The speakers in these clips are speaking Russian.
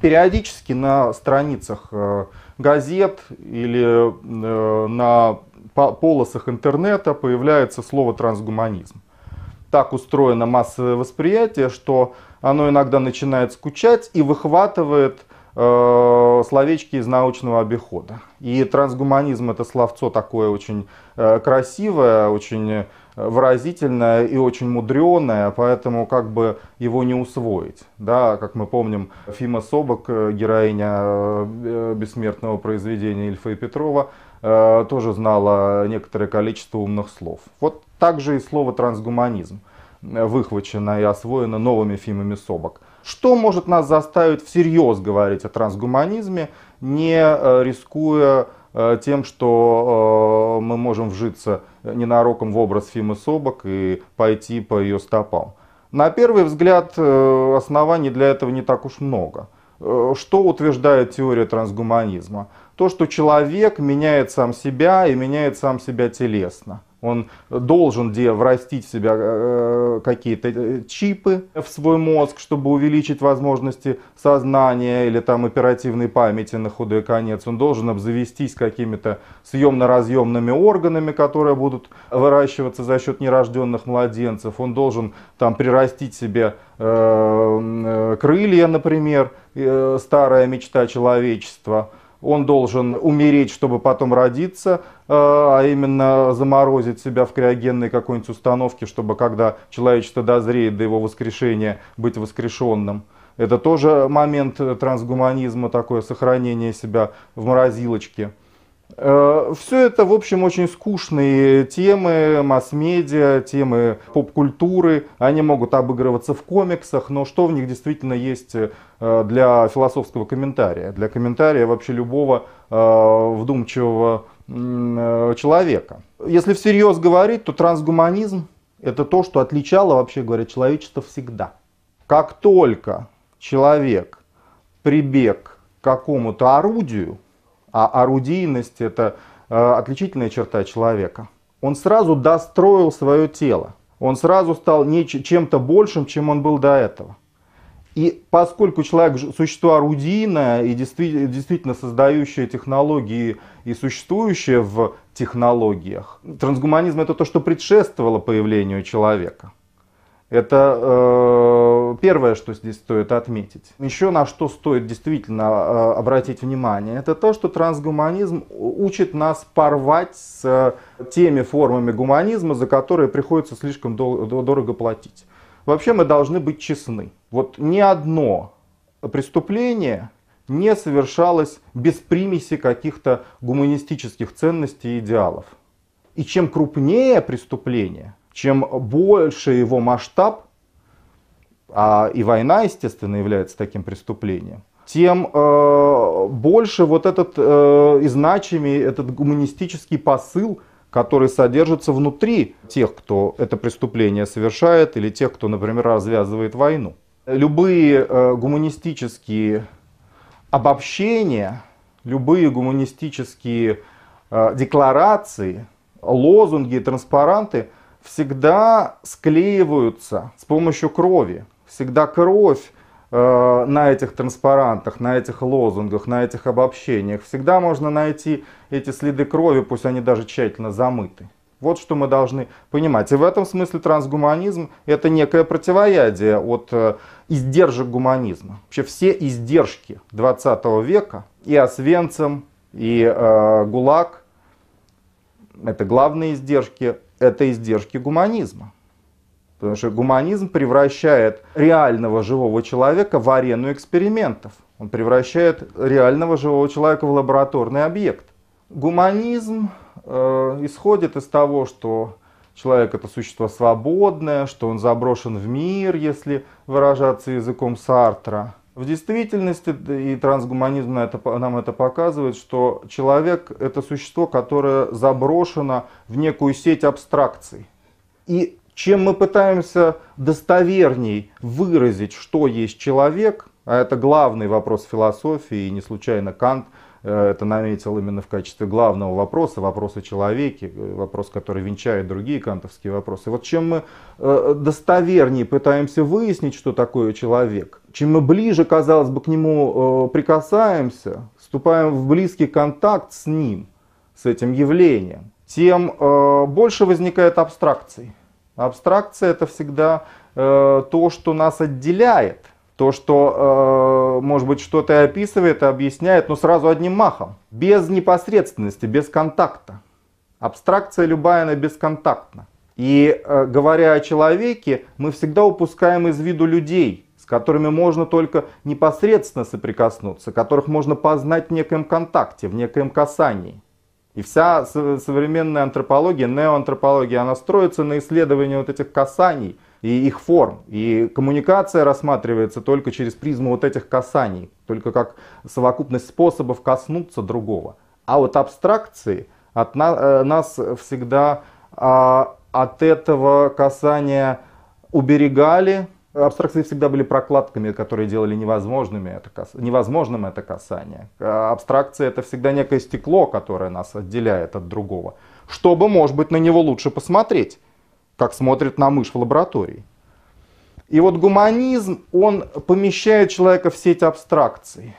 периодически на страницах э, газет или э, на полосах интернета появляется слово трансгуманизм. Так устроено массовое восприятие, что оно иногда начинает скучать и выхватывает э, словечки из научного обихода. И трансгуманизм это словцо такое очень красивое, очень выразительное и очень мудреное, поэтому как бы его не усвоить. Да, как мы помним, Фима Собок, э, героиня э, э, бессмертного произведения Ильфа и Петрова, тоже знала некоторое количество умных слов. Вот так же и слово трансгуманизм выхвачено и освоено новыми Фимами Собок. Что может нас заставить всерьез говорить о трансгуманизме, не рискуя Э, тем, что э, мы можем вжиться ненароком в образ Фимы Собок и пойти по ее стопам. На первый взгляд э, оснований для этого не так уж много. Что утверждает теория трансгуманизма? То, что человек меняет сам себя и меняет сам себя телесно. Он должен где врастить в себя э, какие-то э, чипы в свой мозг, чтобы увеличить возможности сознания или там оперативной памяти на худой конец. Он должен обзавестись какими-то съемно-разъемными органами, которые будут выращиваться за счет нерожденных младенцев. Он должен там прирастить себе э, крылья, например, старая мечта человечества – он должен умереть, чтобы потом родиться, э, а именно заморозить себя в криогенной какой-нибудь установке, чтобы когда человечество дозреет до его воскрешения, быть воскрешенным. Это тоже момент трансгуманизма, такое сохранение себя в морозилочке. Э, Все это, в общем, очень скучные темы масс-медиа, темы поп-культуры. Они могут обыгрываться в комиксах, но что в них действительно есть э, для философского комментария, для комментария вообще любого э, вдумчивого человека. Если всерьез говорить, то трансгуманизм – это то, что отличало, вообще говоря, человечество всегда. Как только человек прибег к какому-то орудию – а орудийность это э, отличительная черта человека. Он сразу достроил свое тело. Он сразу стал не чем-то большим, чем он был до этого. И поскольку человек существо орудийное и действительно создающее технологии и существующее в технологиях, трансгуманизм это то, что предшествовало появлению человека. Это э, первое, что здесь стоит отметить. Еще на что стоит действительно э, обратить внимание, это то, что трансгуманизм учит нас порвать с э, теми формами гуманизма, за которые приходится слишком дол- дорого платить. Вообще мы должны быть честны. Вот ни одно преступление не совершалось без примеси каких-то гуманистических ценностей и идеалов. И чем крупнее преступление, чем больше его масштаб, а и война, естественно, является таким преступлением, тем э, больше вот этот э, и значимый этот гуманистический посыл, который содержится внутри тех, кто это преступление совершает, или тех, кто, например, развязывает войну. Любые э, гуманистические обобщения, любые гуманистические э, декларации, лозунги, транспаранты – всегда склеиваются с помощью крови. Всегда кровь э, на этих транспарантах, на этих лозунгах, на этих обобщениях. Всегда можно найти эти следы крови, пусть они даже тщательно замыты. Вот что мы должны понимать. И в этом смысле трансгуманизм – это некое противоядие от э, издержек гуманизма. Вообще все издержки 20 века, и Освенцим, и э, ГУЛАГ – это главные издержки это издержки гуманизма. Потому что гуманизм превращает реального живого человека в арену экспериментов. Он превращает реального живого человека в лабораторный объект. Гуманизм э, исходит из того, что человек это существо свободное, что он заброшен в мир, если выражаться языком Сартра – в действительности, и трансгуманизм нам это показывает, что человек – это существо, которое заброшено в некую сеть абстракций. И чем мы пытаемся достоверней выразить, что есть человек, а это главный вопрос философии, и не случайно Кант – Э, это наметил именно в качестве главного вопроса, вопроса о человеке, э, вопрос, который венчает другие кантовские вопросы. Вот чем мы э, достовернее пытаемся выяснить, что такое человек, чем мы ближе, казалось бы, к нему прикасаемся, вступаем в близкий контакт с ним, с этим явлением, тем больше возникает абстракций. Абстракция это всегда то, что нас отделяет – то, что, э, может быть, что-то и описывает, и объясняет, но сразу одним махом. Без непосредственности, без контакта. Абстракция любая, она бесконтактна. И э, говоря о человеке, мы всегда упускаем из виду людей, с которыми можно только непосредственно соприкоснуться, которых можно познать в неком контакте, в некоем касании. И вся современная антропология, неоантропология, она строится на исследовании вот этих касаний, и их форм. И коммуникация рассматривается только через призму вот этих касаний, только как совокупность способов коснуться другого. А вот абстракции от на, э, нас всегда а, от этого касания уберегали. Абстракции всегда были прокладками, которые делали невозможными это невозможным это касание. Э, абстракция это всегда некое стекло, которое нас отделяет от другого, чтобы, может быть, на него лучше посмотреть как смотрит на мышь в лаборатории. И вот гуманизм, он помещает человека в сеть абстракций.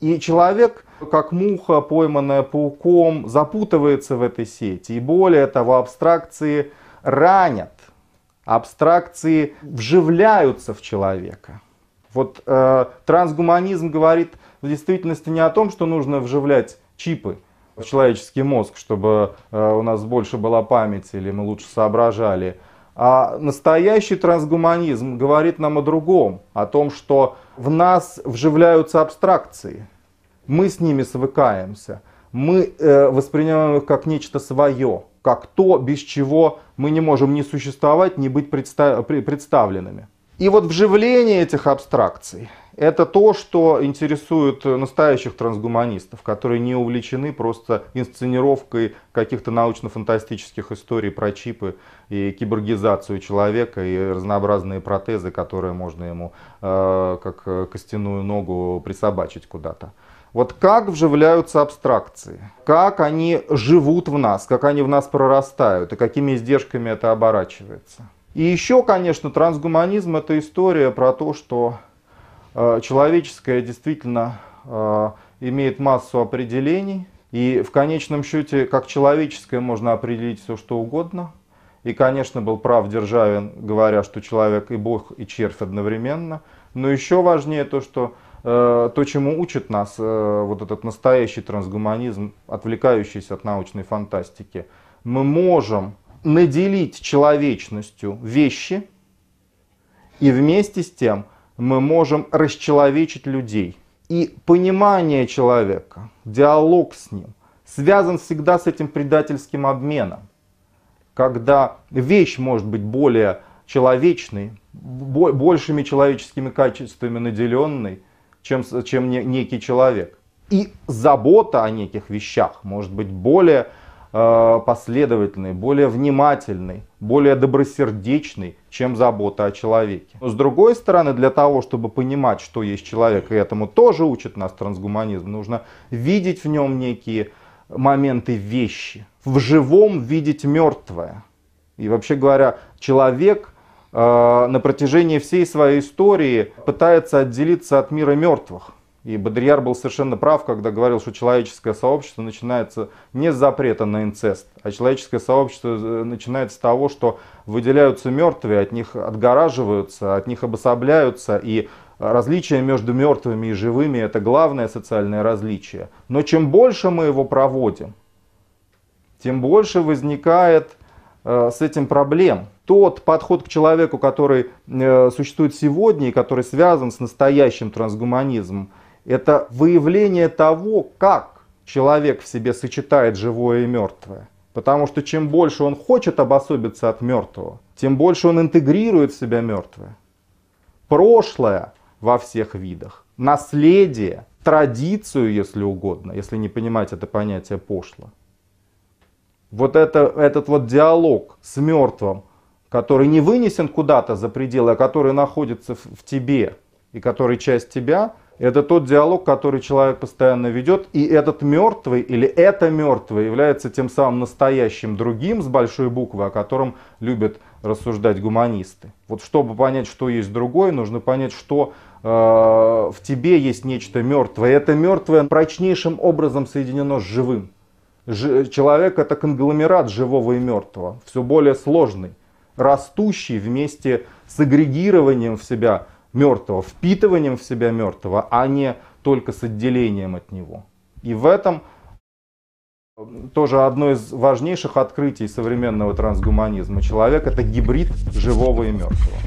И человек, как муха, пойманная пауком, запутывается в этой сети. И более того, абстракции ранят, абстракции вживляются в человека. Вот э, трансгуманизм говорит в действительности не о том, что нужно вживлять чипы, в человеческий мозг, чтобы э, у нас больше была память или мы лучше соображали. А настоящий трансгуманизм говорит нам о другом, о том, что в нас вживляются абстракции, мы с ними свыкаемся, мы э, воспринимаем их как нечто свое, как то, без чего мы не можем ни существовать, ни быть представленными. И вот вживление этих абстракций – это то, что интересует настоящих трансгуманистов, которые не увлечены просто инсценировкой каких-то научно-фантастических историй про чипы и киборгизацию человека и разнообразные протезы, которые можно ему э, как костяную ногу присобачить куда-то. Вот как вживляются абстракции, как они живут в нас, как они в нас прорастают и какими издержками это оборачивается. И еще, конечно, трансгуманизм – это история про то, что э, человеческое действительно э, имеет массу определений, и в конечном счете, как человеческое, можно определить все, что угодно. И, конечно, был прав Державин, говоря, что человек и бог, и червь одновременно. Но еще важнее то, что э, то, чему учит нас вот этот настоящий трансгуманизм, отвлекающийся от научной фантастики, мы можем наделить человечностью вещи, и вместе с тем мы можем расчеловечить людей. И понимание человека, диалог с ним, связан всегда с этим предательским обменом, когда вещь может быть более человечной, большими человеческими качествами наделенной, чем, чем некий человек. И забота о неких вещах может быть более Э, последовательный, более внимательный, более добросердечный, чем забота о человеке. Но с другой стороны, для того, чтобы понимать, что есть человек, и этому тоже учит нас трансгуманизм, нужно видеть в нем некие моменты вещи, в живом видеть мертвое. И вообще говоря, человек э, на протяжении всей своей истории пытается отделиться от мира мертвых. И Бодрияр был совершенно прав, когда говорил, что человеческое сообщество начинается не с запрета на инцест, а человеческое сообщество э, начинается с того, что выделяются мертвые, от них отгораживаются, от них обособляются, и различие между мертвыми и живыми – это главное социальное различие. Но чем больше мы его проводим, тем больше возникает э, с этим проблем. Тот подход к человеку, который э, существует сегодня и который связан с настоящим трансгуманизмом – это выявление того, как человек в себе сочетает живое и мертвое. Потому что чем больше он хочет обособиться от мертвого, тем больше он интегрирует в себя мертвое. Прошлое во всех видах, наследие, традицию, если угодно, если не понимать это понятие пошло. Вот это, этот вот диалог с мертвым, который не вынесен куда-то за пределы, а который находится в, в тебе и который часть тебя, это тот диалог, который человек постоянно ведет, и этот мертвый или это мертвый является тем самым настоящим другим с большой буквы, о котором любят рассуждать гуманисты. Вот чтобы понять, что есть другой, нужно понять, что э, в тебе есть нечто мертвое. Это мертвое прочнейшим образом соединено с живым. Ж, человек это конгломерат живого и мертвого, все более сложный, растущий вместе с агрегированием в себя мертвого, впитыванием в себя мертвого, а не только с отделением от него. И в этом э, тоже одно из важнейших открытий современного трансгуманизма. Человек — это гибрид живого и мертвого.